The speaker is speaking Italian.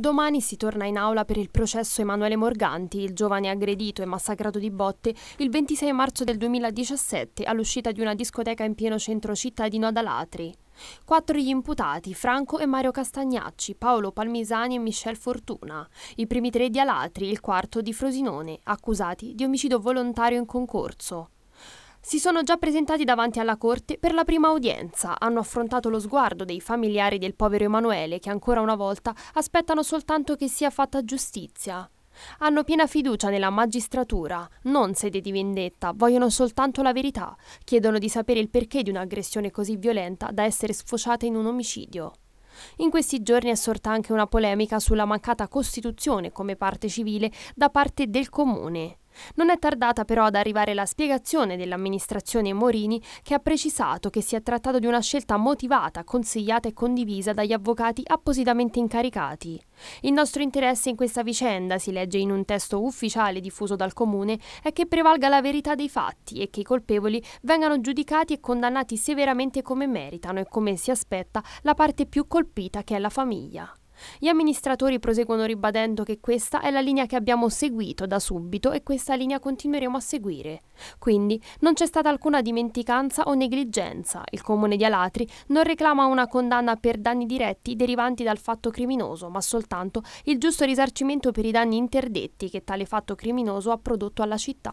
Domani si torna in aula per il processo Emanuele Morganti, il giovane aggredito e massacrato di botte il 26 marzo del 2017 all'uscita di una discoteca in pieno centro cittadino ad Alatri. Quattro gli imputati, Franco e Mario Castagnacci, Paolo Palmisani e Michel Fortuna, i primi tre di Alatri, il quarto di Frosinone, accusati di omicidio volontario in concorso si sono già presentati davanti alla Corte per la prima udienza, hanno affrontato lo sguardo dei familiari del povero Emanuele che ancora una volta aspettano soltanto che sia fatta giustizia. Hanno piena fiducia nella magistratura, non sede di vendetta, vogliono soltanto la verità, chiedono di sapere il perché di un'aggressione così violenta da essere sfociata in un omicidio. In questi giorni è sorta anche una polemica sulla mancata costituzione come parte civile da parte del comune. Non è tardata però ad arrivare la spiegazione dell'amministrazione Morini che ha precisato che si è trattato di una scelta motivata, consigliata e condivisa dagli avvocati appositamente incaricati. Il nostro interesse in questa vicenda, si legge in un testo ufficiale diffuso dal Comune, è che prevalga la verità dei fatti e che i colpevoli vengano giudicati e condannati severamente come meritano e come si aspetta la parte più colpita che è la famiglia. Gli amministratori proseguono ribadendo che questa è la linea che abbiamo seguito da subito e questa linea continueremo a seguire. Quindi non c'è stata alcuna dimenticanza o negligenza. Il comune di Alatri non reclama una condanna per danni diretti derivanti dal fatto criminoso, ma soltanto il giusto risarcimento per i danni interdetti che tale fatto criminoso ha prodotto alla città.